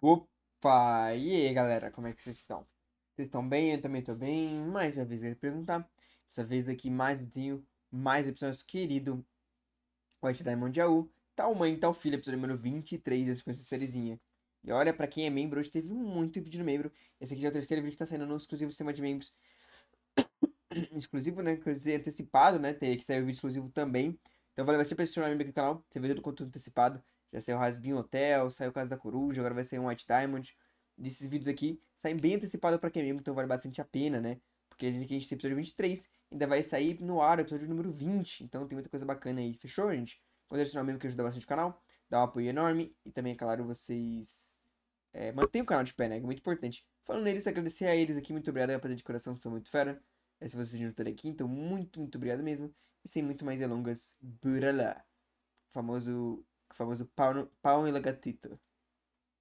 Opa! E aí, galera, como é que vocês estão? Vocês estão bem? Eu também estou bem. Mais uma vez, eu perguntar. Dessa vez aqui, mais vídeo, mais episódio nosso querido White Diamond Jaú. Tal tá mãe, tal tá filha, episódio número 23 dessa com essa sériezinha. E olha, para quem é membro, hoje teve muito vídeo no membro. Esse aqui já é o terceiro vídeo que está saindo no exclusivo sistema de membros. exclusivo, né? Quer dizer, antecipado, né? Tem que sair o vídeo exclusivo também. Então valeu bastante pra se tornar membro aqui do canal. Você vê todo o conteúdo antecipado. Já saiu Rasbin Hotel, saiu Casa da Coruja, agora vai sair um White Diamond. Desses vídeos aqui saem bem antecipado para quem é mesmo então vale bastante a pena, né? Porque a gente tem esse episódio 23, ainda vai sair no ar o episódio número 20, então tem muita coisa bacana aí. Fechou, gente? Quando adicionar mesmo que ajuda bastante o canal, dá um apoio enorme. E também, é claro, vocês é, mantêm o canal de pé, né? É muito importante. Falando neles, agradecer a eles aqui. Muito obrigado, rapaziada de coração, são muito fera. É, se vocês juntaram aqui, então muito, muito obrigado mesmo. E sem muito mais delongas, bura lá. O famoso o famoso pau, pau e lagatito.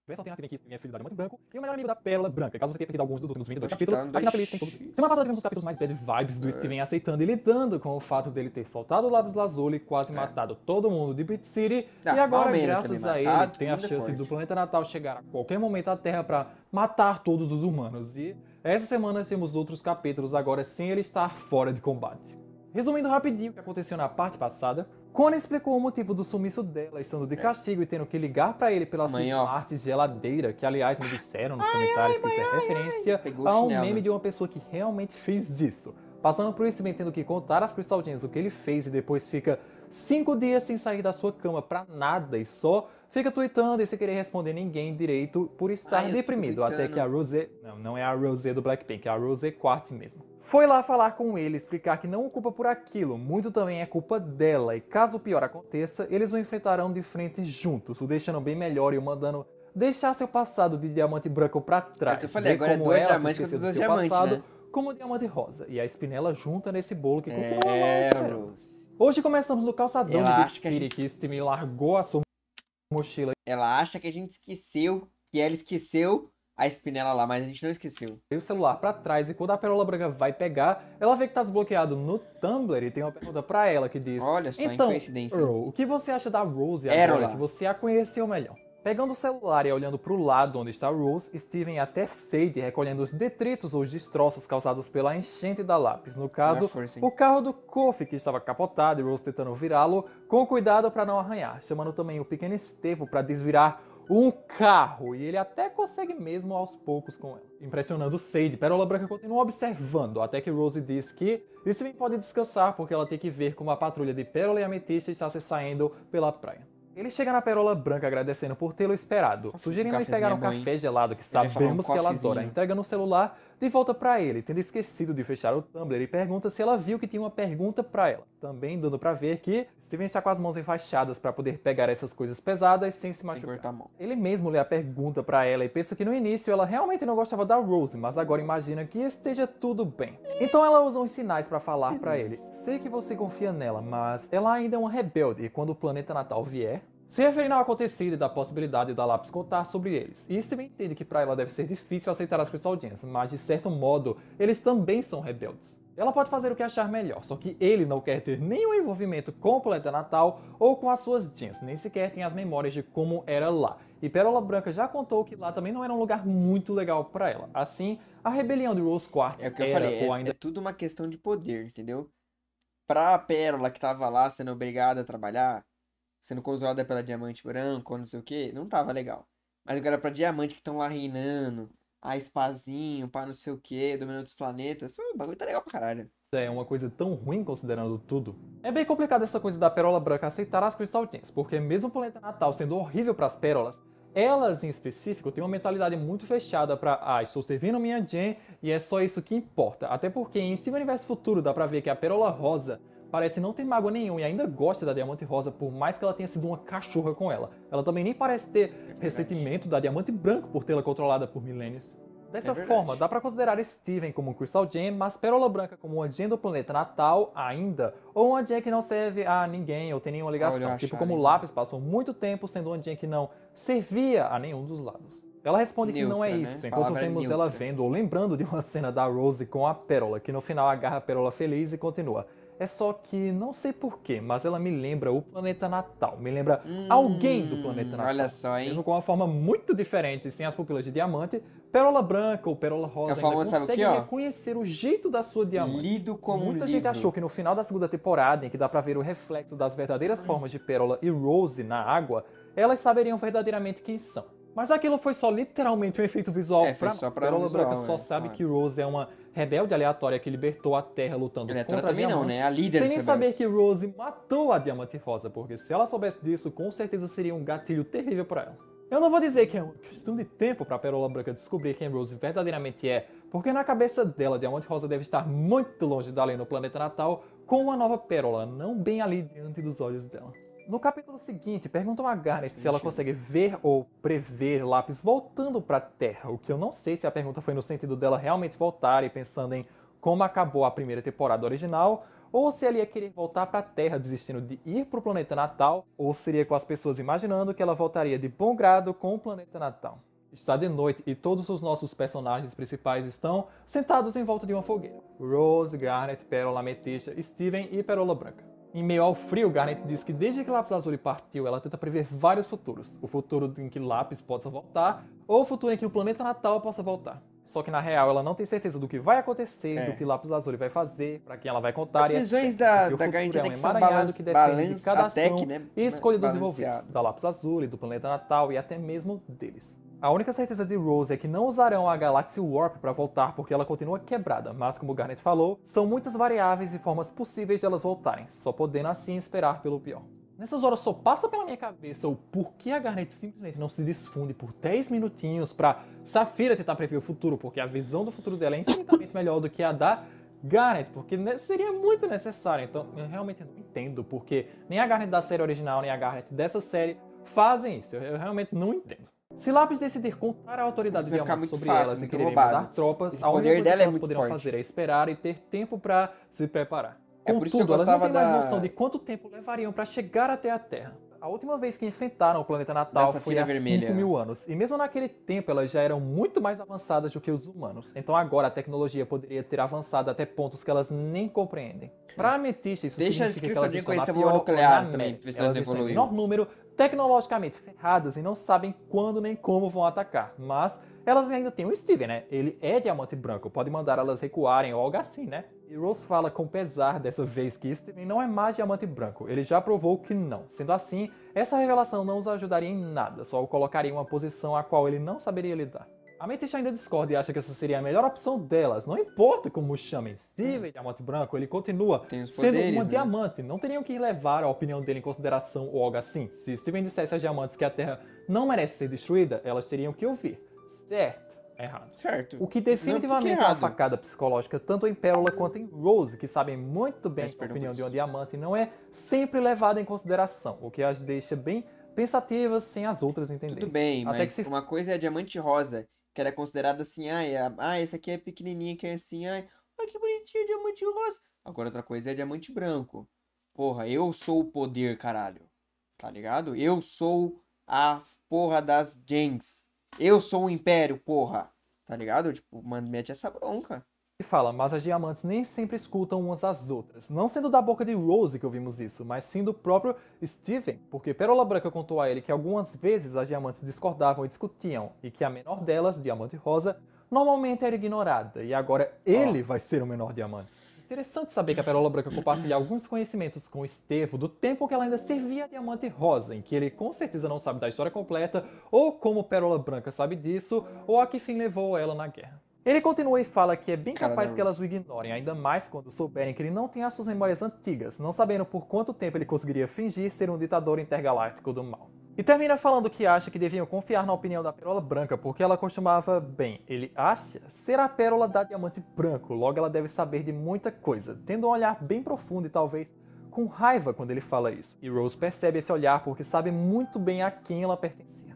Essa alternativa aqui, minha filha da Diamante Branco e o melhor amigo da Pérola Branca. Caso você tenha perdido alguns dos outros 22 capítulos, aqui na playlist tem todos. Semana passada tivemos os capítulos mais bad vibes do é. Steven aceitando e lidando com o fato dele ter soltado o lápis lazuli, quase é. matado todo mundo de Beat City. Não, ah, e agora, graças a ele, matado, tem a é chance do planeta natal chegar a qualquer momento à Terra para matar todos os humanos. E essa semana temos outros capítulos agora sem ele estar fora de combate. Resumindo rapidinho o que aconteceu na parte passada, Connor explicou o motivo do sumiço dela, estando de é. castigo e tendo que ligar para ele suas sua partes geladeira, que aliás me disseram nos ai, comentários ai, que isso é ai, referência a um meme né? de uma pessoa que realmente fez isso. Passando por isso, tendo que contar às Crystal o que ele fez e depois fica cinco dias sem sair da sua cama pra nada e só fica tweetando e sem querer responder ninguém direito por estar deprimido. Até que a Rosé. Não, não é a Rosé do Blackpink, é a Rosé Quartz mesmo. Foi lá falar com ele, explicar que não o culpa por aquilo, muito também é culpa dela, e caso o pior aconteça, eles o enfrentarão de frente juntos, o deixando bem melhor e o mandando deixar seu passado de diamante branco para trás. É eu falei, agora é dois diamantes contra dois diamantes, passado, né? Como o diamante rosa. E a espinela junta nesse bolo que é, continua é, Hoje começamos no calçadão Ela de acha que, a gente... que esse time largou a sua mochila. Ela acha que a gente esqueceu, que ela esqueceu a espinela lá, mas a gente não esqueceu. Tem o celular para trás e quando a Perola Branca vai pegar, ela vê que tá desbloqueado no Tumblr e tem uma pergunta para ela que diz: Olha só, então, coincidência. Earl, o que você acha da Rose agora Erola. que você a conheceu melhor? Pegando o celular e olhando para o lado onde está Rose, Steven até Sadie recolhendo os detritos ou os destroços causados pela enchente da lápis. No caso, o carro do Kofi que estava capotado e Rose tentando virá-lo com cuidado para não arranhar, chamando também o pequeno Estevo para desvirar um carro. E ele até consegue mesmo aos poucos com ela. Impressionando Sadie, Pérola Branca continua observando, até que Rose diz que Sven pode descansar porque ela tem que ver como a patrulha de Pérola e Ametista está se saindo pela praia. Ele chega na Perola Branca agradecendo por tê-lo esperado, sugerindo um ele pegar um é café gelado que sabemos que ela adora, entrega no celular de volta para ele, tendo esquecido de fechar o Tumblr, e pergunta se ela viu que tinha uma pergunta para ela. Também dando para ver que Steven está com as mãos enfaixadas para poder pegar essas coisas pesadas sem se machucar. Sem ele mesmo lê a pergunta para ela e pensa que no início ela realmente não gostava da Rose, mas agora imagina que esteja tudo bem. Então ela usa uns sinais para falar para ele: "Sei que você confia nela, mas ela ainda é uma rebelde e quando o planeta natal vier, se referir ao acontecido e da possibilidade da lápis contar sobre eles, e Steven entende que para ela deve ser difícil aceitar as cristaldinas, mas de certo modo, eles também são rebeldes. Ela pode fazer o que achar melhor, só que ele não quer ter nenhum envolvimento com o planeta natal ou com as suas jeans, nem sequer tem as memórias de como era lá. E Pérola Branca já contou que lá também não era um lugar muito legal para ela. Assim, a rebelião de Rose Quartz é o que era, eu falei, é, ainda... é tudo uma questão de poder, entendeu? Pra Pérola que tava lá sendo obrigada a trabalhar, sendo controlada pela Diamante Branco, não sei o que, não tava legal. Mas agora pra Diamante que estão lá reinando, a Espazinho, pá não sei o que, dominando os planetas, o bagulho tá legal pra caralho. É uma coisa tão ruim considerando tudo. É bem complicado essa coisa da Pérola Branca aceitar as cristaltins, porque mesmo o planeta natal sendo horrível para as pérolas, elas em específico têm uma mentalidade muito fechada para ah, estou servindo minha Jen e é só isso que importa. Até porque em Steven Universo Futuro dá pra ver que a Pérola Rosa parece não ter mágoa nenhuma e ainda gosta da Diamante Rosa, por mais que ela tenha sido uma cachorra com ela. Ela também nem parece ter é ressentimento da Diamante Branco por tê-la controlada por milênios. Dessa é forma, dá para considerar Steven como um Crystal Gem, mas Pérola Branca como uma Gem do planeta natal ainda, ou uma Gem que não serve a ninguém ou tem nenhuma ligação, tipo como o Lápis passou muito tempo sendo uma Gem que não servia a nenhum dos lados. Ela responde neutra, que não é né? isso, né? enquanto Palavra é vemos neutra. ela vendo ou lembrando de uma cena da Rose com a Pérola, que no final agarra a Pérola feliz e continua. É só que não sei porquê, mas ela me lembra o planeta Natal. Me lembra hum, alguém do planeta Natal. Olha só, hein? Mesmo com uma forma muito diferente, sem as pupilas de diamante, Pérola Branca ou Pérola Rosa é ainda consegue reconhecer o jeito da sua diamante. Lido como Muita gente achou que no final da segunda temporada, em que dá pra ver o reflexo das verdadeiras formas de Pérola e Rose na água, elas saberiam verdadeiramente quem são. Mas aquilo foi só literalmente um efeito visual é, pra, só pra Pérola visual, Branca só é, sabe que Rose é uma rebelde aleatória que libertou a Terra lutando aleatória contra também diamantes, não, né? A líder Sem nem saber que Rose matou a Diamante Rosa, porque se ela soubesse disso, com certeza seria um gatilho terrível para ela. Eu não vou dizer que é uma questão de tempo para a Pérola Branca descobrir quem Rose verdadeiramente é, porque na cabeça dela, Diamante Rosa deve estar muito longe dali no planeta natal, com uma nova pérola, não bem ali diante dos olhos dela. No capítulo seguinte, perguntam a Garnet se ela consegue ver ou prever Lápis voltando para a Terra, o que eu não sei se a pergunta foi no sentido dela realmente voltar e pensando em como acabou a primeira temporada original, ou se ela ia querer voltar para a Terra desistindo de ir para o planeta natal, ou seria com as pessoas imaginando que ela voltaria de bom grado com o planeta natal. Está de noite e todos os nossos personagens principais estão sentados em volta de uma fogueira. Rose, Garnet, Pérola Ametista, Steven e Pérola Branca. Em meio ao frio, Garnet diz que desde que Lápis Azul partiu, ela tenta prever vários futuros. O futuro em que Lápis possa voltar, ou o futuro em que o planeta natal possa voltar. Só que na real ela não tem certeza do que vai acontecer, é. do que Lápis Azul vai fazer, para quem ela vai contar. As visões da, da Garnet é um que são balance, que balance, de cada tech, né? e escolha dos envolvidos, da Lápis Azul, do planeta natal e até mesmo deles. A única certeza de Rose é que não usarão a Galaxy Warp para voltar porque ela continua quebrada, mas como Garnet falou, são muitas variáveis e formas possíveis delas elas voltarem, só podendo assim esperar pelo pior. Nessas horas só passa pela minha cabeça o porquê a Garnet simplesmente não se desfunde por 10 minutinhos para Safira tentar prever o futuro, porque a visão do futuro dela é infinitamente melhor do que a da Garnet, porque seria muito necessário. Então, eu realmente não entendo porque nem a Garnet da série original, nem a Garnet dessa série fazem isso. Eu realmente não entendo. Se Lápis decidir contar à autoridade de sobre fácil, elas e querer mandar tropas, a única coisa dela que é elas é poderão forte. fazer é esperar e ter tempo para se preparar. É Contudo, por elas não têm da... mais noção de quanto tempo levariam para chegar até a Terra. A última vez que enfrentaram o planeta Natal Dessa foi há vermelha. 5 mil anos, e mesmo naquele tempo elas já eram muito mais avançadas do que os humanos. Então agora a tecnologia poderia ter avançado até pontos que elas nem compreendem. Para Ametista, isso Deixa significa que elas estão na pior nuclear também, elas estão em menor número, tecnologicamente ferradas e não sabem quando nem como vão atacar, mas elas ainda têm o Steven, né? Ele é diamante branco, pode mandar elas recuarem ou algo assim, né? E Rose fala com pesar dessa vez que Steven não é mais diamante branco, ele já provou que não. Sendo assim, essa revelação não os ajudaria em nada, só o colocaria em uma posição a qual ele não saberia lidar. A Ametista ainda discorda e acha que essa seria a melhor opção delas. Não importa como chamem. Steven, hum. Diamante Branco, ele continua poderes, sendo uma né? diamante. Não teriam que levar a opinião dele em consideração ou algo assim. Se Steven dissesse às diamantes que a Terra não merece ser destruída, elas teriam que ouvir. Certo. Errado. Certo. O que definitivamente não, é uma facada psicológica, tanto em Pérola quanto em Rose, que sabem muito bem que a opinião de um diamante não é sempre levada em consideração, o que as deixa bem pensativas sem as outras entenderem. Tudo bem, Até mas que se... uma coisa é diamante rosa que era considerada assim, ai, a, ah, essa aqui é pequenininha, que é assim, ai, ai que bonitinha, diamante rosa. Agora outra coisa é diamante branco. Porra, eu sou o poder, caralho. Tá ligado? Eu sou a porra das gens. Eu sou o império, porra. Tá ligado? Tipo, mano, mete essa bronca. E fala, mas as diamantes nem sempre escutam umas às outras. Não sendo da boca de Rose que ouvimos isso, mas sim do próprio Steven, porque Pérola Branca contou a ele que algumas vezes as diamantes discordavam e discutiam, e que a menor delas, Diamante Rosa, normalmente era ignorada, e agora ele oh. vai ser o menor diamante. Interessante saber que a Pérola Branca compartilha alguns conhecimentos com o Estevo do tempo que ela ainda servia a Diamante Rosa, em que ele com certeza não sabe da história completa, ou como Pérola Branca sabe disso, ou a que fim levou ela na guerra. Ele continua e fala que é bem Cara, capaz que elas o ignorem, ainda mais quando souberem que ele não tem as suas memórias antigas, não sabendo por quanto tempo ele conseguiria fingir ser um ditador intergaláctico do mal. E termina falando que acha que deviam confiar na opinião da Pérola Branca, porque ela costumava, bem, ele acha, ser a pérola da Diamante Branco, logo ela deve saber de muita coisa, tendo um olhar bem profundo e talvez com raiva quando ele fala isso. E Rose percebe esse olhar porque sabe muito bem a quem ela pertencia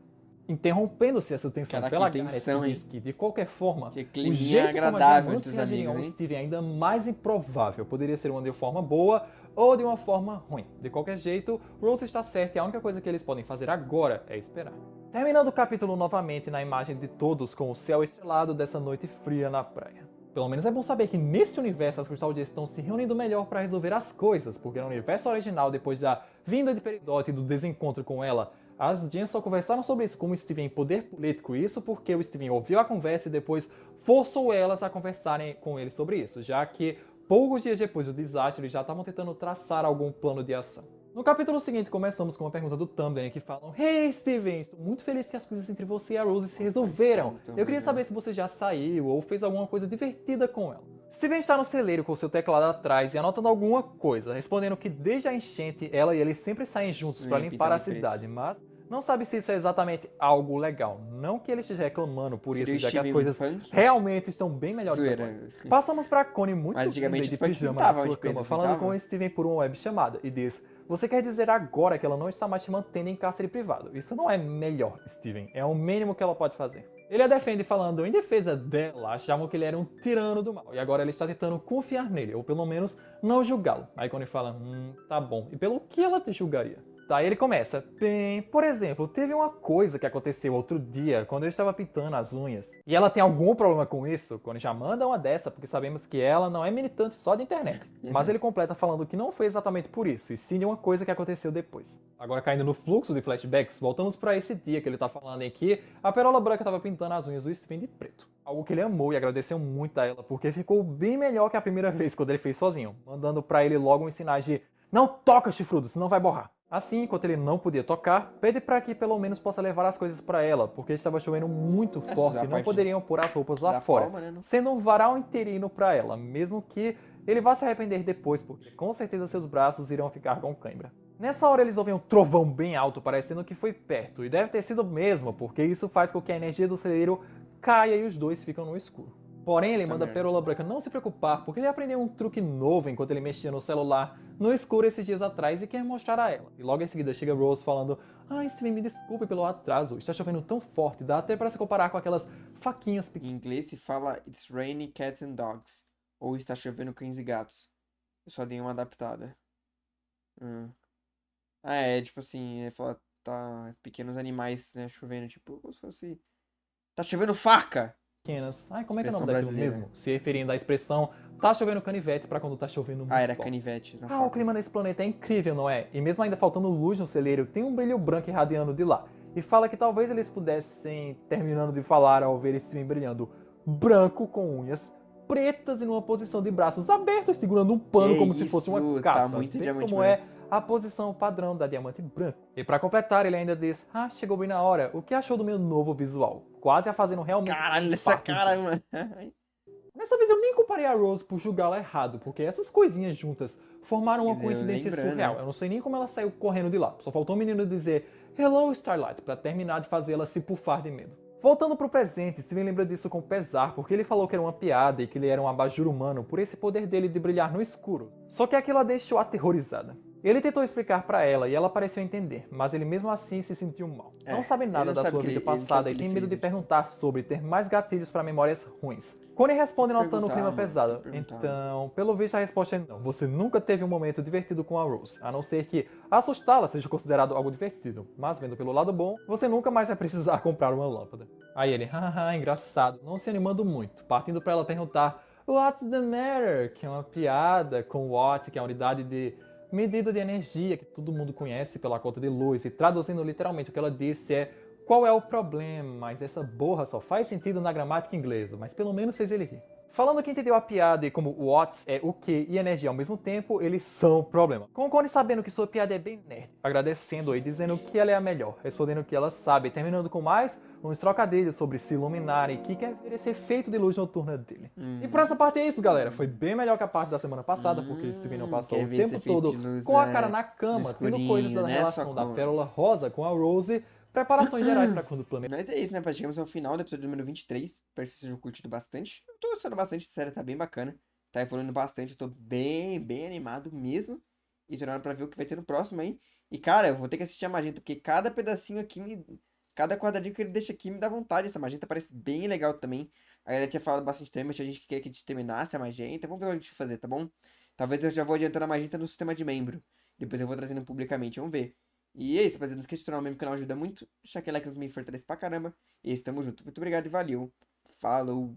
interrompendo-se essa tensão Caraca, pela tensão, Gareth De qualquer forma, que o jeito agradável como a gente é amigos, Steven ainda mais improvável. Poderia ser uma de forma boa ou de uma forma ruim. De qualquer jeito, Rose está certo e a única coisa que eles podem fazer agora é esperar. Terminando o capítulo novamente na imagem de todos com o céu estrelado dessa noite fria na praia. Pelo menos é bom saber que nesse universo as Cristaldias estão se reunindo melhor para resolver as coisas, porque no universo original, depois da vinda de Peridot e do desencontro com ela, as Jeans só conversaram sobre isso, como o Steven poder político isso, porque o Steven ouviu a conversa e depois forçou elas a conversarem com ele sobre isso, já que poucos dias depois do desastre eles já estavam tentando traçar algum plano de ação. No capítulo seguinte, começamos com uma pergunta do Tumblr que falam: Hey Steven, estou muito feliz que as coisas entre você e a Rose se resolveram. Eu queria né? saber se você já saiu ou fez alguma coisa divertida com ela. Steven está no celeiro com seu teclado atrás e anotando alguma coisa, respondendo que desde a enchente ela e ele sempre saem juntos para limpar a cidade, mas não sabe se isso é exatamente algo legal. Não que ele esteja reclamando por Seria isso, já que as coisas punk? realmente estão bem melhores. Zoeira. Assim. Passamos para Connie muito Mas, antigamente, de pijama na sua cama, falando com o Steven por uma web chamada e diz: Você quer dizer agora que ela não está mais te mantendo em cárcere privado? Isso não é melhor, Steven. É o mínimo que ela pode fazer. Ele a defende falando em defesa dela, achavam que ele era um tirano do mal, e agora ele está tentando confiar nele, ou pelo menos não julgá-lo. Aí Connie fala, hum, tá bom. E pelo que ela te julgaria? Aí ele começa. Bem, por exemplo, teve uma coisa que aconteceu outro dia quando eu estava pintando as unhas. E ela tem algum problema com isso? Quando já manda uma dessa, porque sabemos que ela não é militante só da internet. Mas ele completa falando que não foi exatamente por isso, e sim de uma coisa que aconteceu depois. Agora caindo no fluxo de flashbacks, voltamos para esse dia que ele tá falando em que a Perola Branca estava pintando as unhas do stream de preto. Algo que ele amou e agradeceu muito a ela, porque ficou bem melhor que a primeira vez quando ele fez sozinho, mandando para ele logo uns sinais de não toca, chifrudo, senão vai borrar. Assim, enquanto ele não podia tocar, pede para que pelo menos possa levar as coisas para ela, porque estava chovendo muito Essa forte e não poderiam pôr as roupas lá fora, palma, né? sendo um varal interino para ela, mesmo que ele vá se arrepender depois, porque com certeza seus braços irão ficar com cãibra. Nessa hora eles ouvem um trovão bem alto, parecendo que foi perto, e deve ter sido mesmo, porque isso faz com que a energia do celeiro caia e os dois ficam no escuro. Porém, ele manda a Pérola Branca não se preocupar, porque ele aprendeu um truque novo enquanto ele mexia no celular no escuro esses dias atrás e quer mostrar a ela. E logo em seguida chega Rose falando: Ai, ah, Steven, me desculpe pelo atraso, está chovendo tão forte, dá até para se comparar com aquelas faquinhas pequenas. Em inglês se fala It's raining cats and dogs, ou Está chovendo cães e gatos. Eu só dei uma adaptada. Hum. Ah, é, tipo assim, ele fala: Tá pequenos animais, né, chovendo, tipo, como se fosse. Tá chovendo faca! pequenas. Ai, como expressão é que é o nome daquilo mesmo? Se referindo à expressão tá chovendo canivete para quando tá chovendo ah, muito. Ah, era canivete. Ah, o clima nesse planeta é incrível, não é? E mesmo ainda faltando luz no celeiro, tem um brilho branco irradiando de lá. E fala que talvez eles pudessem, terminando de falar ao ver esse filme brilhando, branco com unhas pretas e numa posição de braços abertos, segurando um pano que como isso? se fosse uma capa. Tá muito Vê como é a posição padrão da diamante branca. E para completar, ele ainda diz: Ah, chegou bem na hora, o que achou do meu novo visual? Quase a fazendo realmente. Caralho, essa cara, mano. Nessa vez eu nem comparei a Rose por julgá-la errado, porque essas coisinhas juntas formaram uma coincidência surreal. Né? Eu não sei nem como ela saiu correndo de lá. Só faltou o um menino dizer Hello Starlight para terminar de fazê-la se pufar de medo. Voltando pro presente, Steven lembra disso com pesar, porque ele falou que era uma piada e que ele era um abajur humano por esse poder dele de brilhar no escuro. Só que aquilo a deixou aterrorizada. Ele tentou explicar para ela e ela pareceu entender, mas ele mesmo assim se sentiu mal. É, não sabe nada da sabe sua vida ele, passada e tem medo de perguntar sobre ter mais gatilhos para memórias ruins. Connie responde notando o clima mano, né? pesado. Então, pelo visto a resposta é não. Você nunca teve um momento divertido com a Rose, a não ser que assustá-la seja considerado algo divertido. Mas vendo pelo lado bom, você nunca mais vai precisar comprar uma lâmpada. Aí ele, haha, engraçado, não se animando muito, partindo para ela perguntar What's the matter? Que é uma piada com what, que é a unidade de medida de energia, que todo mundo conhece pela conta de luz, e traduzindo literalmente o que ela disse é qual é o problema, mas essa borra só faz sentido na gramática inglesa, mas pelo menos fez ele rir. Falando que entendeu a piada e como watts é o que e energia ao mesmo tempo, eles são o problema. Com o sabendo que sua piada é bem nerd, agradecendo e dizendo que ela é a melhor, respondendo que ela sabe, terminando com mais uns trocadilhos sobre se iluminar e que quer ver esse efeito de luz noturna dele. Hum. E por uhum. essa parte é isso, galera. Foi bem melhor que a parte da semana passada, hum, porque uhum. Steven não passou o tempo todo com a é, cara na cama, tendo coisas da né? relação da Pérola Rosa com a Rose preparações gerais pra ah. quando do Mas é isso, né, Chegamos ao final do episódio número 23. Espero que vocês tenham curtido bastante. Eu tô gostando bastante, sério, tá bem bacana. Tá evoluindo bastante, eu tô bem, bem animado mesmo. E tô olhando pra ver o que vai ter no próximo aí. E, cara, eu vou ter que assistir a Magenta, porque cada pedacinho aqui me... Cada quadradinho que ele deixa aqui me dá vontade. Essa Magenta parece bem legal também. A galera tinha falado bastante também, mas a gente queria que a gente terminasse a Magenta. Vamos ver o que a gente vai fazer, tá bom? Talvez eu já vou adiantando a Magenta no sistema de membro. Depois eu vou trazendo publicamente, vamos ver. E é isso, rapaziada. Não esqueça de tornar o mesmo canal, ajuda muito. Deixar aquele like me fortalece pra caramba. E estamos é juntos. Muito obrigado e valeu. Falou!